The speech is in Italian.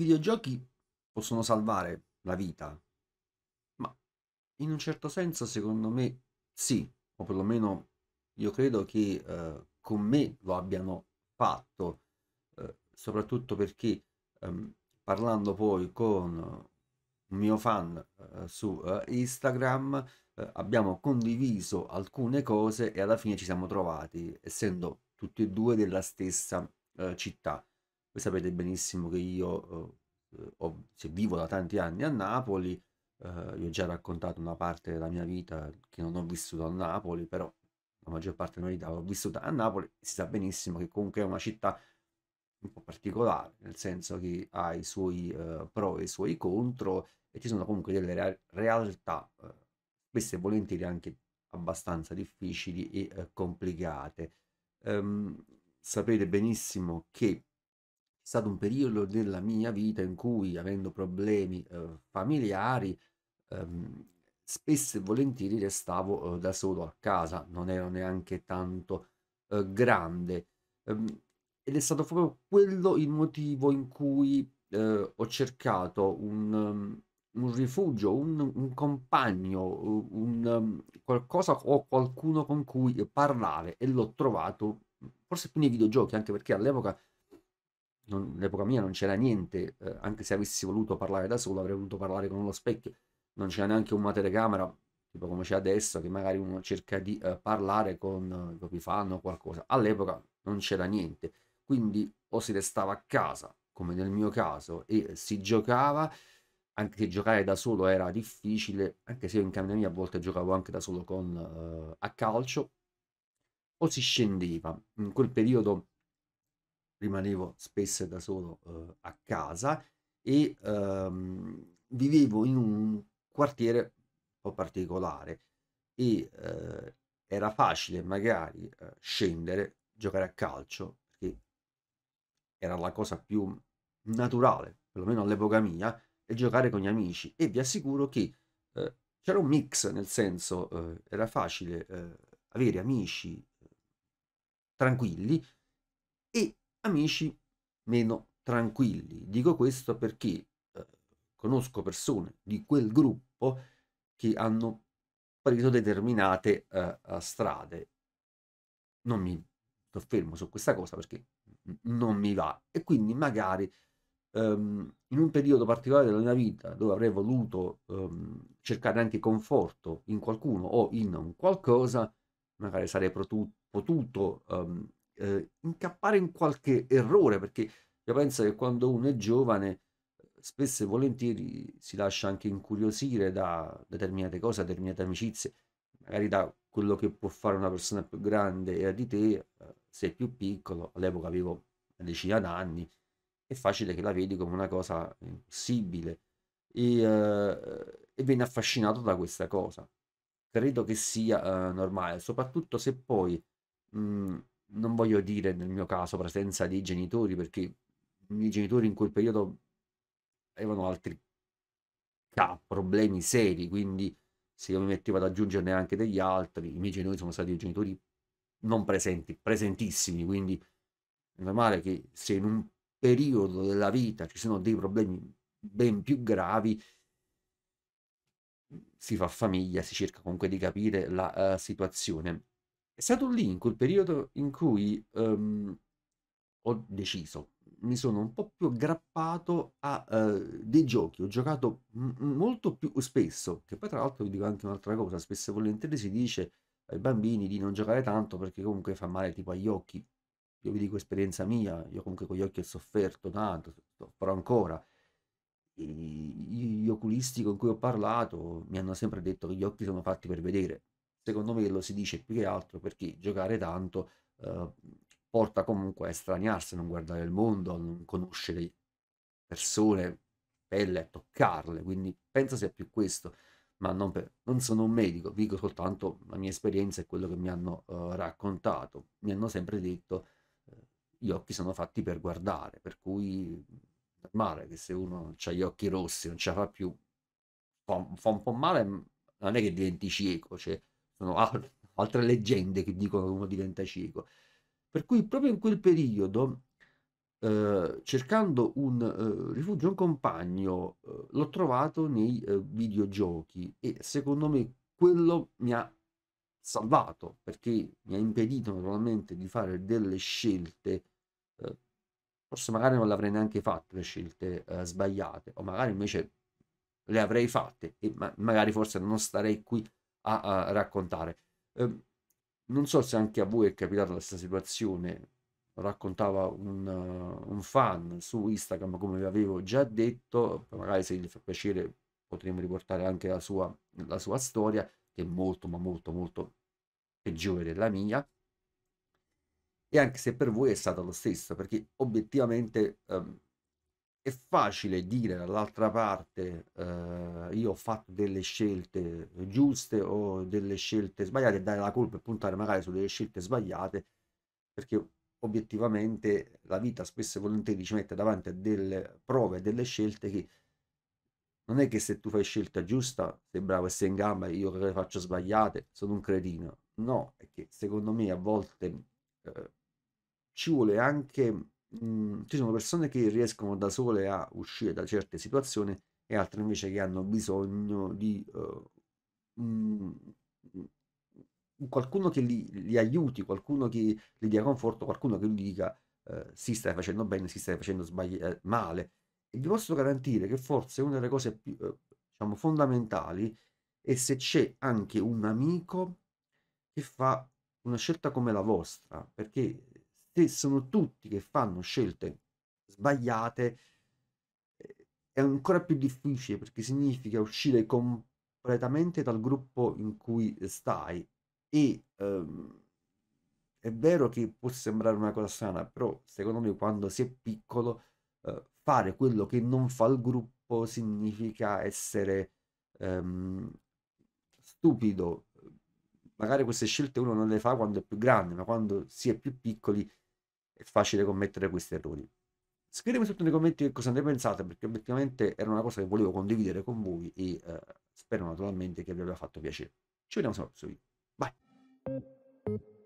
videogiochi possono salvare la vita, ma in un certo senso secondo me sì, o perlomeno io credo che eh, con me lo abbiano fatto, eh, soprattutto perché ehm, parlando poi con eh, un mio fan eh, su eh, Instagram eh, abbiamo condiviso alcune cose e alla fine ci siamo trovati, essendo tutti e due della stessa città. Voi sapete benissimo che io eh, eh ho, cioè, vivo da tanti anni a Napoli, eh, vi ho già raccontato una parte della mia vita che non ho vissuto a Napoli, però la maggior parte della mia vita l'ho vissuta a Napoli, si sa benissimo che comunque è una città un po' particolare, nel senso che ha i suoi eh, pro e i suoi contro e ci sono comunque delle re- realtà, eh, spesso volentieri anche abbastanza difficili e eh, complicate. Um, sapete benissimo che stato un periodo della mia vita in cui, avendo problemi eh, familiari, ehm, spesso e volentieri restavo eh, da solo a casa, non ero neanche tanto eh, grande. Ehm, ed è stato proprio quello il motivo in cui eh, ho cercato un, um, un rifugio, un, un compagno, un, um, qualcosa o qualcuno con cui parlare e l'ho trovato forse più nei videogiochi, anche perché all'epoca l'epoca mia non c'era niente, eh, anche se avessi voluto parlare da solo avrei voluto parlare con uno specchio, non c'era neanche una telecamera, tipo come c'è adesso, che magari uno cerca di eh, parlare con eh, Epifano o qualcosa. All'epoca non c'era niente, quindi o si restava a casa, come nel mio caso, e si giocava, anche se giocare da solo era difficile, anche se io in camera mia a volte giocavo anche da solo con, eh, a calcio, o si scendeva. In quel periodo rimanevo spesso da solo eh, a casa e ehm, vivevo in un quartiere un po' particolare e eh, era facile magari eh, scendere, giocare a calcio, perché era la cosa più naturale, perlomeno all'epoca mia, e giocare con gli amici. E vi assicuro che eh, c'era un mix, nel senso eh, era facile eh, avere amici tranquilli, amici meno tranquilli. Dico questo perché eh, conosco persone di quel gruppo che hanno preso determinate eh, strade. Non mi soffermo su questa cosa perché non mi va e quindi magari ehm, in un periodo particolare della mia vita dove avrei voluto ehm, cercare anche conforto in qualcuno o in un qualcosa, magari sarei potuto, potuto ehm, eh, incappare in qualche errore, perché io penso che quando uno è giovane eh, spesso e volentieri si lascia anche incuriosire da determinate cose, determinate amicizie, magari da quello che può fare una persona più grande e di te, eh, sei più piccolo, all'epoca avevo una decina d'anni, è facile che la vedi come una cosa impossibile e, eh, e vieni affascinato da questa cosa. Credo che sia eh, normale, soprattutto se poi mh, mm, non voglio dire nel mio caso presenza di genitori, perché i miei genitori in quel periodo avevano altri K, problemi seri, quindi se io mi mettevo ad aggiungerne anche degli altri, i miei genitori sono stati genitori non presenti, presentissimi, quindi è normale che se in un periodo della vita ci sono dei problemi ben più gravi, si fa famiglia, si cerca comunque di capire la uh, situazione. È stato lì, in quel periodo, in cui um, ho deciso, mi sono un po' più aggrappato a uh, dei giochi. Ho giocato m- molto più spesso, che poi tra l'altro vi dico anche un'altra cosa, spesso e volentieri si dice ai bambini di non giocare tanto perché comunque fa male tipo agli occhi. Io vi dico esperienza mia, io comunque con gli occhi ho sofferto tanto, però ancora gli oculisti con cui ho parlato mi hanno sempre detto che gli occhi sono fatti per vedere, secondo me lo si dice più che altro perché giocare tanto eh, porta comunque a estraniarsi, a non guardare il mondo, a non conoscere persone, pelle, a toccarle, quindi penso sia più questo, ma non, per, non sono un medico, dico soltanto la mia esperienza e quello che mi hanno eh, raccontato, mi hanno sempre detto eh, gli occhi sono fatti per guardare, per cui è normale che se uno ha gli occhi rossi non ce la fa più, fa, fa un po' male, non è che diventi cieco, cioè sono altre leggende che dicono che uno diventa cieco. Per cui proprio in quel periodo, eh, cercando un eh, rifugio, un compagno, eh, l'ho trovato nei eh, videogiochi e secondo me quello mi ha salvato perché mi ha impedito naturalmente di fare delle scelte eh, forse magari non le avrei neanche fatto le scelte eh, sbagliate, o magari invece le avrei fatte e ma- magari forse non starei qui a, a raccontare. Eh, non so se anche a voi è capitata questa situazione, raccontava un, uh, un, fan su Instagram, come vi avevo già detto, magari se gli fa piacere potremo riportare anche la sua, la sua storia, che è molto ma molto molto peggiore della mia, e anche se per voi è stato lo stesso, perché obiettivamente... Um, è facile dire dall'altra parte eh, io ho fatto delle scelte giuste o delle scelte sbagliate e dare la colpa e puntare magari su delle scelte sbagliate perché obiettivamente la vita spesso e volentieri ci mette davanti a delle prove, e delle scelte che non è che se tu fai scelta giusta sei bravo e sei in gamba io che le faccio sbagliate sono un cretino no, è che secondo me a volte eh, ci vuole anche mh, mhmm, ci sono persone che riescono da sole a uscire da certe situazioni e altre invece che hanno bisogno di uh, eh, mh, mhmm, qualcuno che li, li, aiuti, qualcuno che gli dia conforto, qualcuno che gli dica eh, si stai facendo bene, si stai facendo sbagli- eh, male. E vi posso garantire che forse una delle cose più eh, diciamo, fondamentali è se c'è anche un amico che fa una scelta come la vostra, perché se sono tutti che fanno scelte sbagliate, eh, è ancora più difficile perché significa uscire completamente dal gruppo in cui stai e ehm, è vero che può sembrare una cosa strana, però secondo me quando si è piccolo eh, fare quello che non fa il gruppo significa essere ehm, stupido magari queste scelte uno non le fa quando è più grande, ma quando si è più piccoli è facile commettere questi errori. Scrivetemi sotto nei commenti che cosa ne pensate, perché effettivamente era una cosa che volevo condividere con voi e eh, spero naturalmente che vi abbia fatto piacere. Ci vediamo sul prossimo video. Bye!